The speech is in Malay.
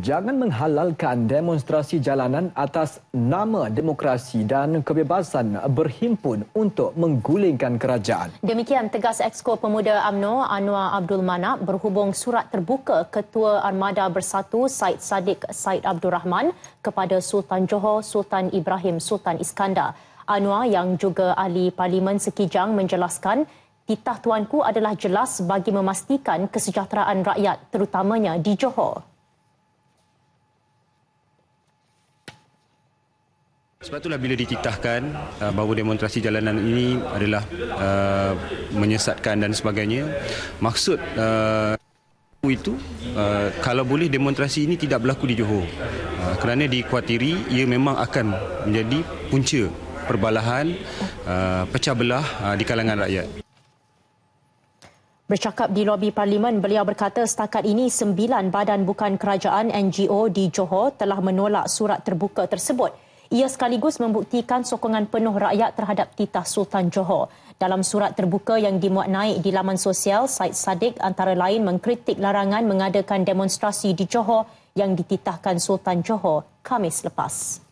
jangan menghalalkan demonstrasi jalanan atas nama demokrasi dan kebebasan berhimpun untuk menggulingkan kerajaan. Demikian tegas exco Pemuda AMNO Anwar Abdul Manap berhubung surat terbuka Ketua Armada Bersatu Said Sadiq Said Abdul Rahman kepada Sultan Johor Sultan Ibrahim Sultan Iskandar. Anwar yang juga ahli Parlimen Sekijang menjelaskan titah tuanku adalah jelas bagi memastikan kesejahteraan rakyat terutamanya di Johor. Sebab itulah bila dititahkan uh, bahawa demonstrasi jalanan ini adalah uh, menyesatkan dan sebagainya, maksud uh, itu uh, kalau boleh demonstrasi ini tidak berlaku di Johor. Uh, kerana dikhawatiri ia memang akan menjadi punca perbalahan uh, pecah belah uh, di kalangan rakyat. Bercakap di lobi parlimen, beliau berkata setakat ini sembilan badan bukan kerajaan NGO di Johor telah menolak surat terbuka tersebut ia sekaligus membuktikan sokongan penuh rakyat terhadap titah Sultan Johor. Dalam surat terbuka yang dimuat naik di laman sosial, Said Saddiq antara lain mengkritik larangan mengadakan demonstrasi di Johor yang dititahkan Sultan Johor Kamis lepas.